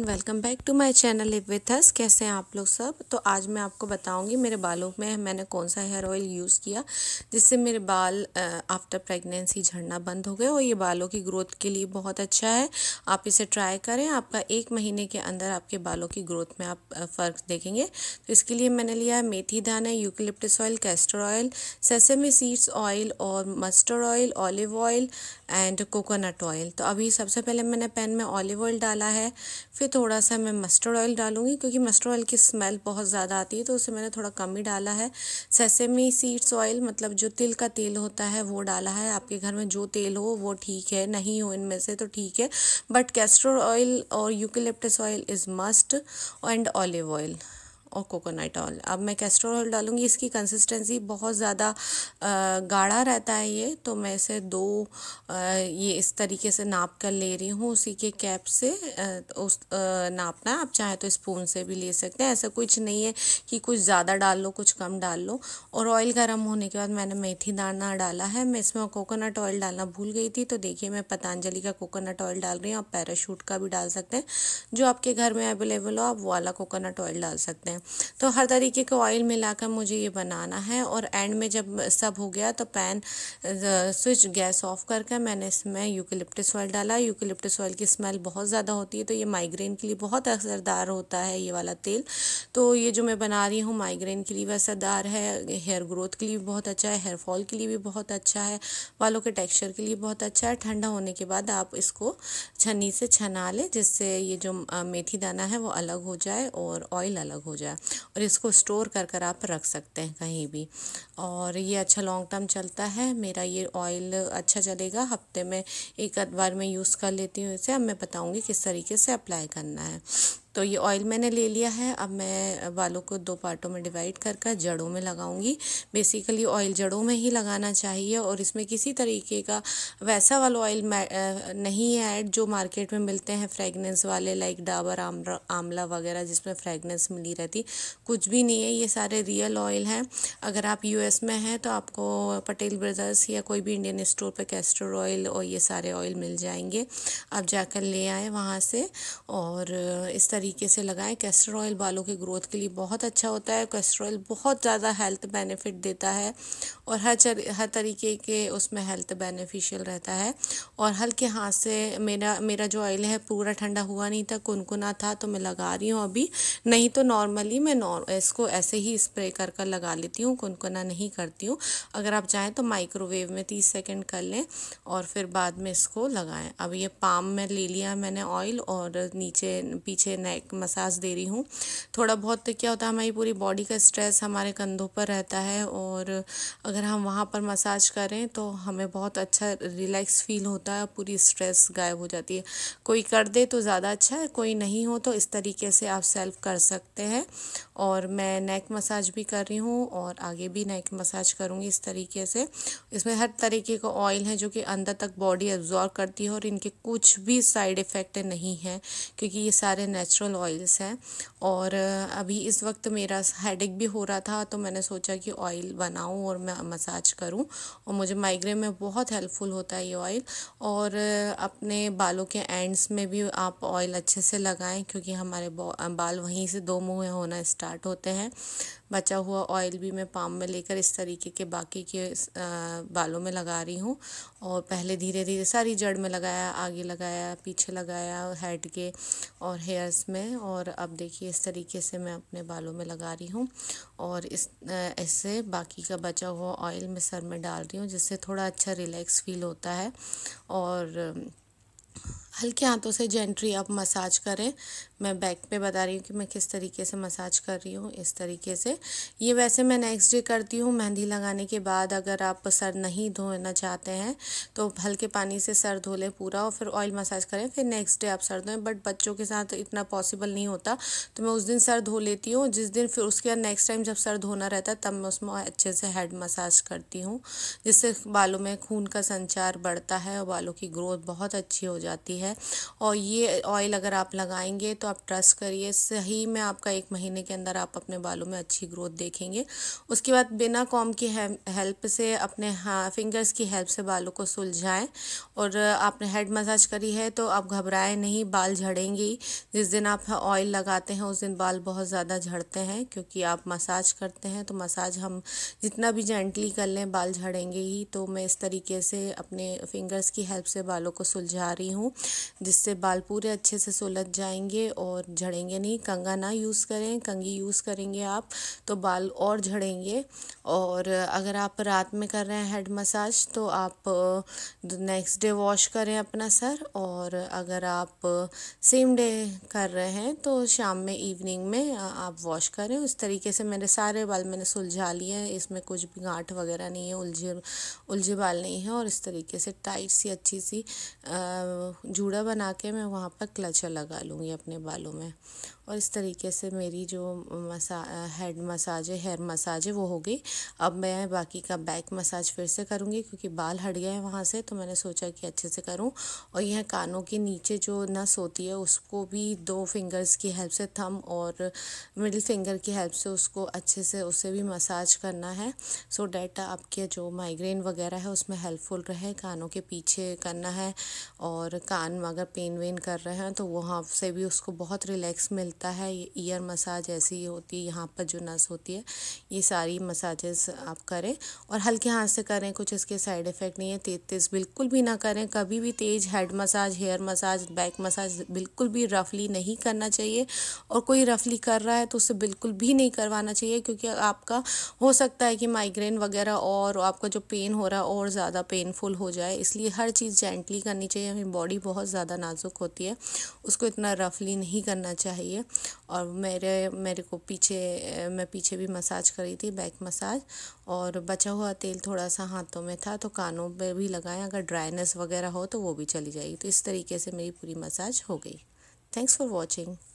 everyone welcome back to my channel live with us कैसे हैं आप लोग सब तो आज मैं आपको बताऊंगी मेरे बालों में मैंने कौन सा हेयर ऑयल यूज़ किया जिससे मेरे बाल आफ्टर प्रेगनेंसी झड़ना बंद हो गए और ये बालों की ग्रोथ के लिए बहुत अच्छा है आप इसे ट्राई करें आपका एक महीने के अंदर आपके बालों की ग्रोथ में आप फ़र्क देखेंगे तो इसके लिए मैंने लिया है मेथी दाना eucalyptus oil castor oil sesame seeds oil और mustard oil olive oil and coconut oil तो अभी सबसे पहले मैंने पैन में ऑलिव ऑयल डाला है फिर थोड़ा सा मैं मस्टर्ड ऑयल डालूंगी क्योंकि मस्टर्ड ऑयल की स्मेल बहुत ज़्यादा आती है तो उसे मैंने थोड़ा कम ही डाला है सेसेमी सीड्स ऑयल मतलब जो तिल का तेल होता है वो डाला है आपके घर में जो तेल हो वो ठीक है नहीं हो इनमें से तो ठीक है बट कैस्टर ऑयल और eucalyptus oil is must and olive oil और कोकोनट ऑयल अब मैं कैस्टर ऑयल डालूँगी इसकी कंसिस्टेंसी बहुत ज़्यादा गाढ़ा रहता है ये तो मैं इसे दो ये इस तरीके से नाप कर ले रही हूँ उसी के कैप से उस नापना आप चाहे तो स्पून से भी ले सकते हैं ऐसा कुछ नहीं है कि कुछ ज़्यादा डाल लो कुछ कम डाल लो और ऑयल गर्म होने के बाद मैंने मेथी दाना डाला है मैं इसमें कोकोनट ऑयल डालना भूल गई थी तो देखिए मैं पतंजलि का कोकोनट ऑयल डाल रही हूँ आप पैराशूट का भी डाल सकते हैं जो आपके घर में अवेलेबल हो आप वाला कोकोनट ऑयल डाल सकते हैं तो हर तरीके के ऑयल मिलाकर मुझे ये बनाना है और एंड में जब सब हो गया तो पैन स्विच गैस ऑफ करके मैंने इसमें यूकलिप्टिस ऑयल डाला यूकलिप्टिस ऑयल की स्मेल बहुत ज़्यादा होती है तो ये माइग्रेन के लिए बहुत असरदार होता है ये वाला तेल तो ये जो मैं बना रही हूँ माइग्रेन के लिए भी असरदार है हेयर ग्रोथ के लिए भी बहुत अच्छा है हेयर फॉल के लिए भी बहुत अच्छा है बालों के टेक्स्चर के लिए बहुत अच्छा है ठंडा होने के बाद आप इसको छन्नी से छना लें जिससे ये जो uh, मेथी दाना है वो अलग हो जाए और ऑयल अलग हो जाए जाएगा और इसको स्टोर कर कर आप रख सकते हैं कहीं भी और ये अच्छा लॉन्ग टर्म चलता है मेरा ये ऑयल अच्छा चलेगा हफ्ते में एक बार मैं यूज़ कर लेती हूँ इसे अब मैं बताऊँगी किस तरीके से अप्लाई करना है तो ये ऑयल मैंने ले लिया है अब मैं बालों को दो पार्टों में डिवाइड कर कर जड़ों में लगाऊंगी बेसिकली ऑयल जड़ों में ही लगाना चाहिए और इसमें किसी तरीके का वैसा वाला ऑयल नहीं है ऐड जो मार्केट में मिलते हैं फ्रेगनेंस वाले लाइक डाबर आमला वगैरह जिसमें फ्रेगनेंस मिली रहती कुछ भी नहीं है ये सारे रियल ऑयल हैं अगर आप यू में हैं तो आपको पटेल ब्रदर्स या कोई भी इंडियन स्टोर पर कैस्टर ऑयल और ये सारे ऑयल मिल जाएंगे आप जाकर ले आए वहाँ से और इस तरह तरीके से लगाएं कैस्टर ऑयल बालों के ग्रोथ के लिए बहुत अच्छा होता है कैस्टर ऑयल बहुत ज़्यादा हेल्थ बेनिफिट देता है और हर चर हर तरीके के उसमें हेल्थ बेनिफिशियल रहता है और हल्के हाथ से मेरा मेरा जो ऑयल है पूरा ठंडा हुआ नहीं था कुनकुना था तो मैं लगा रही हूँ अभी नहीं तो नॉर्मली मैं नौर, इसको ऐसे ही स्प्रे कर कर लगा लेती हूँ कुनकुना नहीं करती हूँ अगर आप चाहें तो माइक्रोवेव में तीस सेकेंड कर लें और फिर बाद में इसको लगाएं अब ये पाम में ले लिया मैंने ऑयल और नीचे पीछे एक मसाज दे रही हूँ थोड़ा बहुत तो क्या होता है हमारी पूरी बॉडी का स्ट्रेस हमारे कंधों पर रहता है और अगर हम वहाँ पर मसाज करें तो हमें बहुत अच्छा रिलैक्स फील होता है पूरी स्ट्रेस गायब हो जाती है कोई कर दे तो ज़्यादा अच्छा है कोई नहीं हो तो इस तरीके से आप सेल्फ कर सकते हैं और मैं नेक मसाज भी कर रही हूँ और आगे भी नेक मसाज करूँगी इस तरीके से इसमें हर तरीके का ऑयल है जो कि अंदर तक बॉडी एब्जॉर्व करती है और इनके कुछ भी साइड इफ़ेक्ट नहीं है क्योंकि ये सारे नेचुरल कैस्ट्रोल ऑयल्स हैं और अभी इस वक्त मेरा हेडेक भी हो रहा था तो मैंने सोचा कि ऑयल बनाऊं और मैं मसाज करूं और मुझे माइग्रेन में बहुत हेल्पफुल होता है ये ऑयल और अपने बालों के एंड्स में भी आप ऑयल अच्छे से लगाएं क्योंकि हमारे बाल वहीं से दो मुँह होना स्टार्ट होते हैं बचा हुआ ऑयल भी मैं पाम में लेकर इस तरीके के बाकी के बालों में लगा रही हूँ और पहले धीरे धीरे सारी जड़ में लगाया आगे लगाया पीछे लगाया हेड के और हेयर्स इसमें और अब देखिए इस तरीके से मैं अपने बालों में लगा रही हूँ और इस ऐसे बाकी का बचा हुआ ऑयल मैं सर में डाल रही हूँ जिससे थोड़ा अच्छा रिलैक्स फील होता है और हल्के हाथों से जेंट्री आप मसाज करें मैं बैक पे बता रही हूँ कि मैं किस तरीके से मसाज कर रही हूँ इस तरीके से ये वैसे मैं नेक्स्ट डे करती हूँ मेहंदी लगाने के बाद अगर आप सर नहीं धोना चाहते हैं तो हल्के पानी से सर धो लें पूरा और फिर ऑयल मसाज करें फिर नेक्स्ट डे आप सर धोएं बट बच्चों के साथ इतना पॉसिबल नहीं होता तो मैं उस दिन सर धो लेती हूँ जिस दिन फिर उसके बाद नेक्स्ट टाइम जब सर धोना रहता है तब मैं उसमें अच्छे से हेड मसाज करती हूँ जिससे बालों में खून का संचार बढ़ता है और बालों की ग्रोथ बहुत अच्छी हो जाती है है और ये ऑयल अगर आप लगाएंगे तो आप ट्रस्ट करिए सही में आपका एक महीने के अंदर आप अपने बालों में अच्छी ग्रोथ देखेंगे उसके बाद बिना कॉम की हेल्प से अपने हाँ फिंगर्स की हेल्प से बालों को सुलझाएं और आपने हेड मसाज करी है तो आप घबराएं नहीं बाल झड़ेंगी जिस दिन आप ऑयल लगाते हैं उस दिन बाल बहुत ज़्यादा झड़ते हैं क्योंकि आप मसाज करते हैं तो मसाज हम जितना भी जेंटली कर लें बाल झड़ेंगे ही तो मैं इस तरीके से अपने फिंगर्स की हेल्प से बालों को सुलझा रही हूँ जिससे बाल पूरे अच्छे से सुलझ जाएंगे और झड़ेंगे नहीं कंगा ना यूज़ करें कंगी यूज़ करेंगे आप तो बाल और झड़ेंगे और अगर आप रात में कर रहे हैं हेड मसाज तो आप नेक्स्ट डे वॉश करें अपना सर और अगर आप सेम डे कर रहे हैं तो शाम में इवनिंग में आप वॉश करें उस तरीके से मेरे सारे बाल मैंने सुलझा लिए हैं इसमें कुछ भी गांठ वगैरह नहीं है उलझे उलझे बाल नहीं है और इस तरीके से टाइट सी अच्छी सी जो जूड़ा बना के मैं वहाँ पर क्लचर लगा लूँगी अपने बालों में और इस तरीके से मेरी जो मसा हेड मसाज है हेयर मसाज है वो हो गई अब मैं बाकी का बैक मसाज फिर से करूँगी क्योंकि बाल हट गए हैं वहाँ से तो मैंने सोचा कि अच्छे से करूँ और यह कानों के नीचे जो नस होती है उसको भी दो फिंगर्स की हेल्प से थम और मिडिल फिंगर की हेल्प से उसको अच्छे से उसे भी मसाज करना है सो डेट आपके जो माइग्रेन वगैरह है उसमें हेल्पफुल रहे कानों के पीछे करना है और कान कान अगर पेन वेन कर रहे हैं तो वहाँ से भी उसको बहुत रिलैक्स मिलता है ये ईयर मसाज ऐसी होती है यहाँ पर जो नस होती है ये सारी मसाजेस आप करें और हल्के हाथ से करें कुछ इसके साइड इफ़ेक्ट नहीं है तेज तेज बिल्कुल भी ना करें कभी भी तेज head massage hair massage back massage बिल्कुल भी रफली नहीं करना चाहिए और कोई रफली कर रहा है तो उससे बिल्कुल भी नहीं करवाना चाहिए क्योंकि आपका हो सकता है कि माइग्रेन वगैरह और आपका जो पेन हो रहा है और ज़्यादा पेनफुल हो जाए इसलिए हर चीज़ जेंटली करनी चाहिए हमें बॉडी बहुत बहुत ज़्यादा नाजुक होती है उसको इतना रफली नहीं करना चाहिए और मेरे मेरे को पीछे मैं पीछे भी मसाज करी थी बैक मसाज और बचा हुआ तेल थोड़ा सा हाथों में था तो कानों पर भी लगाएं अगर ड्राइनेस वगैरह हो तो वो भी चली जाएगी तो इस तरीके से मेरी पूरी मसाज हो गई थैंक्स फॉर वॉचिंग